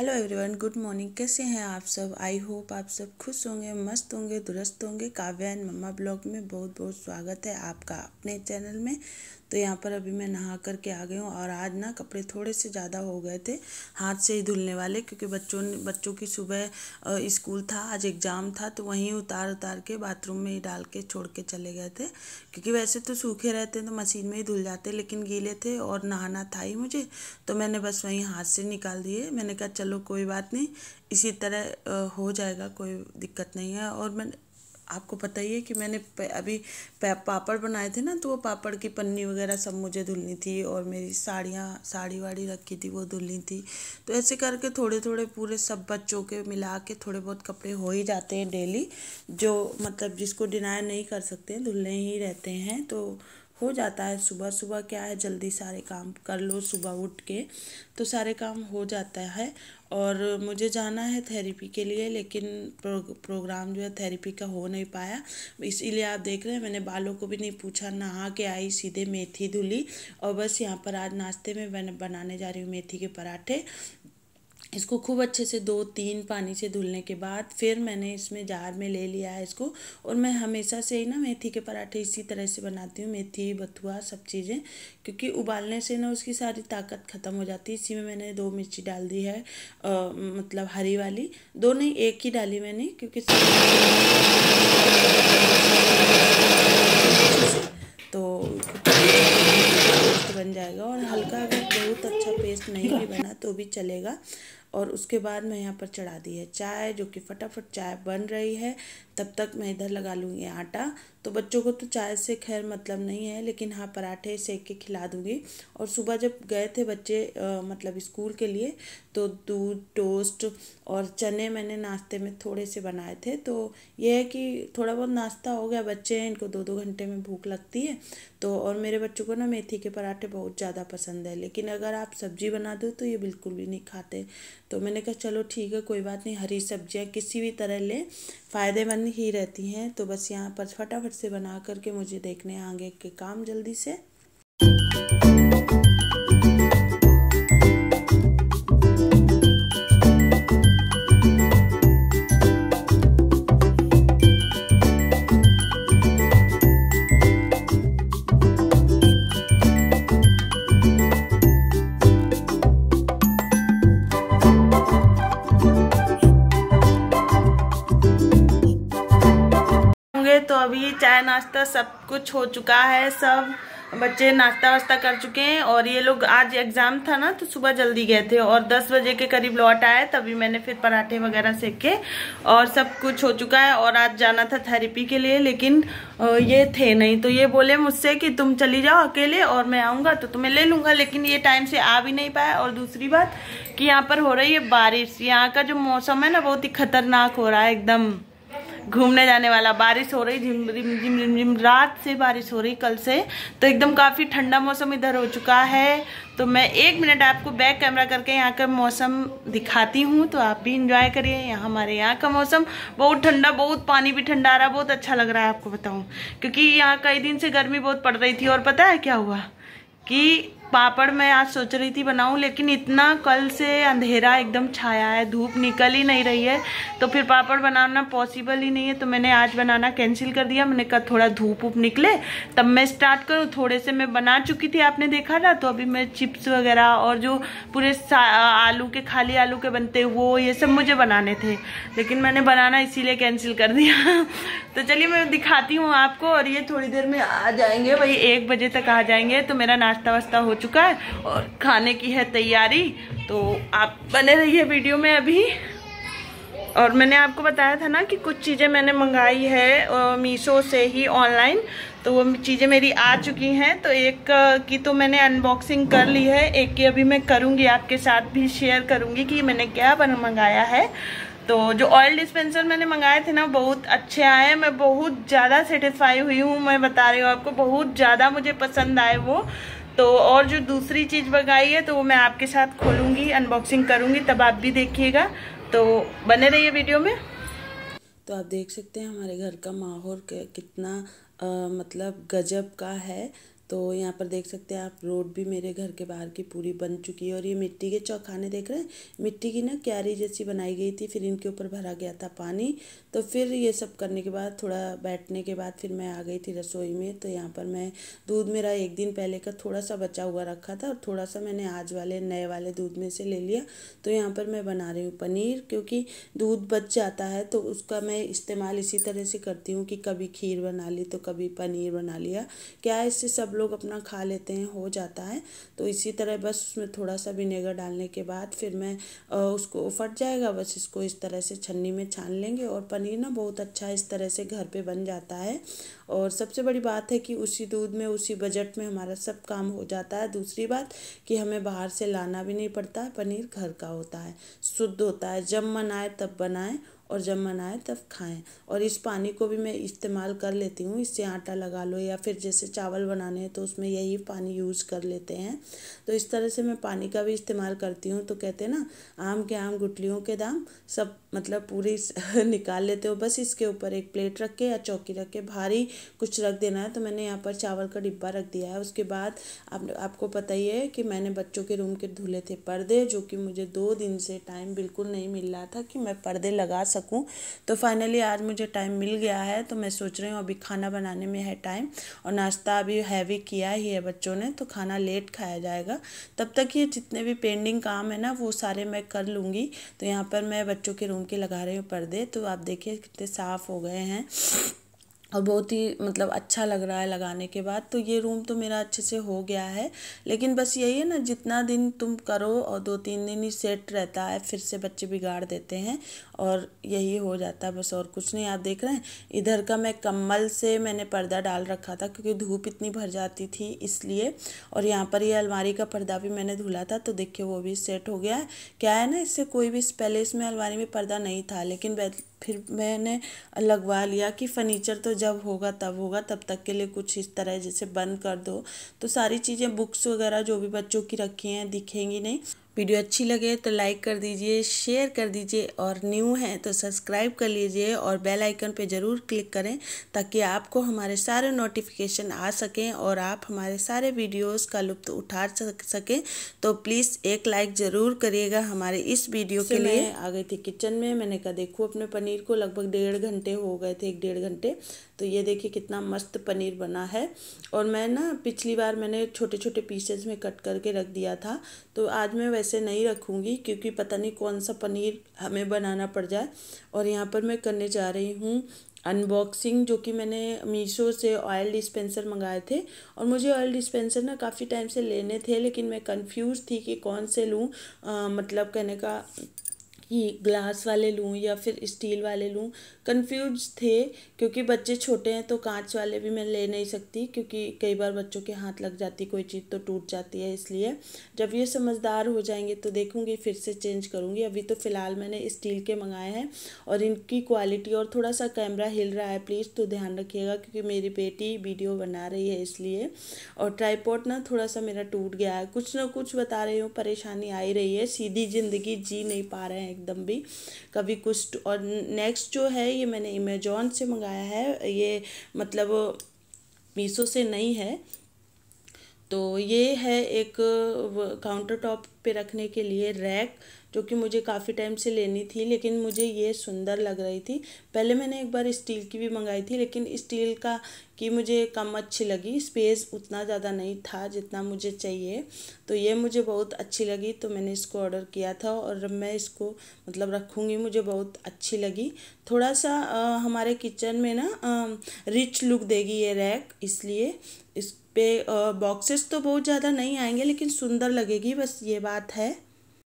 hello everyone good morning कैसे हैं आप सब आई होप आप सब खुश होंगे मस्त होंगे दुरुस्त होंगे काव्या एंड मम्मा ब्लॉग में बहुत बहुत स्वागत है आपका अपने चैनल में तो यहाँ पर अभी मैं नहा कर के आ गई हूँ और आज ना कपड़े थोड़े से ज़्यादा हो गए थे हाथ से ही धुलने वाले क्योंकि बच्चों ने बच्चों की सुबह स्कूल था आज एग्ज़ाम था तो वहीं उतार उतार के बाथरूम में ही डाल के छोड़ के चले गए थे क्योंकि वैसे तो सूखे रहते हैं तो मशीन में ही धुल जाते लेकिन गीले थे और नहाना था ही मुझे तो मैंने बस वहीं हाथ से निकाल दिए मैंने कहा चलो कोई बात नहीं इसी तरह हो जाएगा कोई दिक्कत नहीं है और मैं आपको पता ही है कि मैंने अभी पापड़ बनाए थे ना तो वो पापड़ की पन्नी वगैरह सब मुझे धुलनी थी और मेरी साड़ियाँ साड़ी वाड़ी रखी थी वो धुलनी थी तो ऐसे करके थोड़े थोड़े पूरे सब बच्चों के मिला के थोड़े बहुत कपड़े हो ही जाते हैं डेली जो मतलब जिसको डिनाय नहीं कर सकते धुलने ही रहते हैं तो हो जाता है सुबह सुबह क्या है जल्दी सारे काम कर लो सुबह उठ के तो सारे काम हो जाता है और मुझे जाना है थेरेपी के लिए लेकिन प्रो, प्रोग्राम जो है थेरेपी का हो नहीं पाया इसीलिए आप देख रहे हैं मैंने बालों को भी नहीं पूछा नहा के आई सीधे मेथी धुली और बस यहाँ पर आज नाश्ते में मैंने बनाने जा रही हूँ मेथी के पराठे इसको खूब अच्छे से दो तीन पानी से धुलने के बाद फिर मैंने इसमें जार में ले लिया है इसको और मैं हमेशा से ही ना मेथी के पराठे इसी तरह से बनाती हूँ मेथी बथुआ सब चीज़ें क्योंकि उबालने से ना उसकी सारी ताकत ख़त्म हो जाती है इसी में मैंने दो मिर्ची डाल दी है आ, मतलब हरी वाली दो नहीं एक ही डाली मैंने क्योंकि तो बन जाएगा और हल्का अगर बहुत अच्छा पेस्ट नहीं भी बना तो भी चलेगा और उसके बाद मैं यहाँ पर चढ़ा दी है चाय जो कि फटाफट चाय बन रही है तब तक मैं इधर लगा लूँगी आटा तो बच्चों को तो चाय से खैर मतलब नहीं है लेकिन हाँ पराठे सेक के खिला दूँगी और सुबह जब गए थे बच्चे आ, मतलब स्कूल के लिए तो दूध टोस्ट और चने मैंने नाश्ते में थोड़े से बनाए थे तो यह है कि थोड़ा बहुत नाश्ता हो गया बच्चे हैं इनको दो दो घंटे में भूख लगती है तो और मेरे बच्चों को ना मेथी के पराठे बहुत ज़्यादा पसंद है लेकिन अगर आप सब्जी बना दो तो ये बिल्कुल भी नहीं खाते तो मैंने कहा चलो ठीक है कोई बात नहीं हरी सब्जियाँ किसी भी तरह ले फ़ायदेमंद ही रहती हैं तो बस यहाँ पर फटाफट से बना करके मुझे देखने आगे के काम जल्दी से चाय नाश्ता सब कुछ हो चुका है सब बच्चे नाश्ता वास्ता कर चुके हैं और ये लोग आज एग्ज़ाम था ना तो सुबह जल्दी गए थे और 10 बजे के करीब लौट आए तभी मैंने फिर पराठे वगैरह सेक के और सब कुछ हो चुका है और आज जाना था थेरेपी के लिए लेकिन ये थे नहीं तो ये बोले मुझसे कि तुम चली जाओ अकेले और मैं आऊँगा तो तुम्हें ले लूँगा लेकिन ये टाइम से आ भी नहीं पाया और दूसरी बात कि यहाँ पर हो रही है बारिश यहाँ का जो मौसम है ना बहुत ही खतरनाक हो रहा है एकदम घूमने जाने वाला बारिश हो रही झिम रिम झिम रिम झिम रात से बारिश हो रही कल से तो एकदम काफ़ी ठंडा मौसम इधर हो चुका है तो मैं एक मिनट आपको बैक कैमरा करके यहाँ का मौसम दिखाती हूँ तो आप भी इंजॉय करिए यहाँ हमारे यहाँ का मौसम बहुत ठंडा बहुत पानी भी ठंडा आ रहा बहुत अच्छा लग रहा है आपको बताऊँ क्योंकि यहाँ कई दिन से गर्मी बहुत पड़ रही थी और पता है क्या हुआ कि पापड़ मैं आज सोच रही थी बनाऊं लेकिन इतना कल से अंधेरा एकदम छाया है धूप निकल ही नहीं रही है तो फिर पापड़ बनाना पॉसिबल ही नहीं है तो मैंने आज बनाना कैंसिल कर दिया मैंने कहा थोड़ा धूप उप निकले तब मैं स्टार्ट करूँ थोड़े से मैं बना चुकी थी आपने देखा ना तो अभी मैं चिप्स वगैरह और जो पूरे आलू के खाली आलू के बनते वो ये सब मुझे बनाने थे लेकिन मैंने बनाना इसीलिए कैंसिल कर दिया तो चलिए मैं दिखाती हूँ आपको और ये थोड़ी देर में आ जाएंगे भाई एक बजे तक आ जाएंगे तो मेरा नाश्ता वास्ता हो चुका है और खाने की है तैयारी तो आप बने रहिए वीडियो में अभी और मैंने आपको बताया था ना कि कुछ चीज़ें मैंने मंगाई है मीशो से ही ऑनलाइन तो वो चीज़ें मेरी आ चुकी हैं तो एक की तो मैंने अनबॉक्सिंग कर ली है एक की अभी मैं करूँगी आपके साथ भी शेयर करूँगी कि मैंने क्या बन मंगाया है तो जो ऑयल डिस्पेंसर मैंने मंगाए थे ना बहुत अच्छे आए हैं मैं बहुत ज़्यादा सेटिस्फाई हुई हूँ मैं बता रही हूँ आपको बहुत ज़्यादा मुझे पसंद आए वो तो और जो दूसरी चीज़ मंगाई है तो वो मैं आपके साथ खोलूँगी अनबॉक्सिंग करूँगी तब आप भी देखिएगा तो बने रहिए वीडियो में तो आप देख सकते हैं हमारे घर का माहौल कितना आ, मतलब गजब का है तो यहाँ पर देख सकते हैं आप रोड भी मेरे घर के बाहर की पूरी बन चुकी है और ये मिट्टी के चौखाने देख रहे हैं मिट्टी की ना क्यारी जैसी बनाई गई थी फिर इनके ऊपर भरा गया था पानी तो फिर ये सब करने के बाद थोड़ा बैठने के बाद फिर मैं आ गई थी रसोई में तो यहाँ पर मैं दूध मेरा एक दिन पहले का थोड़ा सा बचा हुआ रखा था और थोड़ा सा मैंने आज वाले नए वाले दूध में से ले लिया तो यहाँ पर मैं बना रही हूँ पनीर क्योंकि दूध बच जाता है तो उसका मैं इस्तेमाल इसी तरह से करती हूँ कि कभी खीर बना ली तो कभी पनीर बना लिया क्या इससे सब लोग अपना खा लेते हैं हो जाता है तो इसी तरह बस उसमें थोड़ा सा विनेगर डालने के बाद फिर मैं उसको फट जाएगा बस इसको इस तरह से छन्नी में छान लेंगे और पनीर ना बहुत अच्छा इस तरह से घर पे बन जाता है और सबसे बड़ी बात है कि उसी दूध में उसी बजट में हमारा सब काम हो जाता है दूसरी बात कि हमें बाहर से लाना भी नहीं पड़ता पनीर घर का होता है शुद्ध होता है जब मनाए तब बनाए और जब मन आए तब खाएं और इस पानी को भी मैं इस्तेमाल कर लेती हूँ इससे आटा लगा लो या फिर जैसे चावल बनाने हैं तो उसमें यही पानी यूज़ कर लेते हैं तो इस तरह से मैं पानी का भी इस्तेमाल करती हूँ तो कहते हैं ना आम के आम गुटलियों के दाम सब मतलब पूरी निकाल लेते हो बस इसके ऊपर एक प्लेट रख के या चौकी रख के भारी कुछ रख देना है तो मैंने यहाँ पर चावल का डिब्बा रख दिया है उसके बाद आप आपको पता ही है कि मैंने बच्चों के रूम के धुले थे पर्दे जो कि मुझे दो दिन से टाइम बिल्कुल नहीं मिल रहा था कि मैं पर्दे लगा सकूँ सकूं तो फाइनली आज मुझे टाइम मिल गया है तो मैं सोच रही हूँ अभी खाना बनाने में है टाइम और नाश्ता अभी हैवी किया ही है बच्चों ने तो खाना लेट खाया जाएगा तब तक ये जितने भी पेंडिंग काम है ना वो सारे मैं कर लूँगी तो यहाँ पर मैं बच्चों के रूम के लगा रही हूँ पर्दे तो आप देखिए कितने साफ़ हो गए हैं और बहुत ही मतलब अच्छा लग रहा है लगाने के बाद तो ये रूम तो मेरा अच्छे से हो गया है लेकिन बस यही है ना जितना दिन तुम करो और दो तीन दिन ही सेट रहता है फिर से बच्चे बिगाड़ देते हैं और यही हो जाता है बस और कुछ नहीं आप देख रहे हैं इधर का मैं कम्बल से मैंने पर्दा डाल रखा था क्योंकि धूप इतनी भर जाती थी इसलिए और यहाँ पर ये अलमारी का पर्दा भी मैंने धुला था तो देखिए वो भी सेट हो गया है क्या है ना इससे कोई भी पहले इसमें अलमारी में पर्दा नहीं था लेकिन फिर मैंने लगवा लिया कि फर्नीचर तो जब होगा तब होगा तब तक के लिए कुछ इस तरह जैसे बंद कर दो तो सारी चीज़ें बुक्स वगैरह जो भी बच्चों की रखी हैं दिखेंगी नहीं वीडियो अच्छी लगे तो लाइक कर दीजिए शेयर कर दीजिए और न्यू है तो सब्सक्राइब कर लीजिए और बेल आइकन पे ज़रूर क्लिक करें ताकि आपको हमारे सारे नोटिफिकेशन आ सकें और आप हमारे सारे वीडियोस का लुत्फ उठा सकें तो प्लीज़ एक लाइक ज़रूर करिएगा हमारे इस वीडियो के लिए आ गई थी किचन में मैंने कहा देखो अपने पनीर को लगभग डेढ़ घंटे हो गए थे एक डेढ़ घंटे तो ये देखिए कितना मस्त पनीर बना है और मैं ना पिछली बार मैंने छोटे छोटे पीसेज में कट करके रख दिया था तो आज मैं वैसे से नहीं रखूँगी क्योंकि पता नहीं कौन सा पनीर हमें बनाना पड़ जाए और यहाँ पर मैं करने जा रही हूँ अनबॉक्सिंग जो कि मैंने मीशो से ऑयल डिस्पेंसर मंगाए थे और मुझे ऑयल डिस्पेंसर ना काफ़ी टाइम से लेने थे लेकिन मैं कंफ्यूज थी कि कौन से लूँ मतलब कहने का कि ग्लास वाले लूँ या फिर स्टील वाले लूँ कंफ्यूज थे क्योंकि बच्चे छोटे हैं तो कांच वाले भी मैं ले नहीं सकती क्योंकि कई बार बच्चों के हाथ लग जाती कोई चीज़ तो टूट जाती है इसलिए जब ये समझदार हो जाएंगे तो देखूँगी फिर से चेंज करूँगी अभी तो फ़िलहाल मैंने स्टील के मंगाए हैं और इनकी क्वालिटी और थोड़ा सा कैमरा हिल रहा है प्लीज़ तो ध्यान रखिएगा क्योंकि मेरी बेटी वीडियो बना रही है इसलिए और ट्राईपोर्ट ना थोड़ा सा मेरा टूट गया है कुछ ना कुछ बता रही हूँ परेशानी आ ही रही है सीधी ज़िंदगी जी नहीं पा रहे हैं एकदम भी कभी कुछ तो, और नेक्स्ट जो है ये मैंने अमेजोन से मंगाया है ये मतलब मीशो से नहीं है तो ये है एक काउंटर टॉप पे रखने के लिए रैक जो कि मुझे काफ़ी टाइम से लेनी थी लेकिन मुझे ये सुंदर लग रही थी पहले मैंने एक बार स्टील की भी मंगाई थी लेकिन स्टील का की मुझे कम अच्छी लगी स्पेस उतना ज़्यादा नहीं था जितना मुझे चाहिए तो ये मुझे बहुत अच्छी लगी तो मैंने इसको ऑर्डर किया था और मैं इसको मतलब रखूँगी मुझे बहुत अच्छी लगी थोड़ा सा आ, हमारे किचन में ना रिच लुक देगी ये रैक इसलिए इस पे बॉक्सेस तो बहुत ज़्यादा नहीं आएंगे लेकिन सुंदर लगेगी बस ये बात है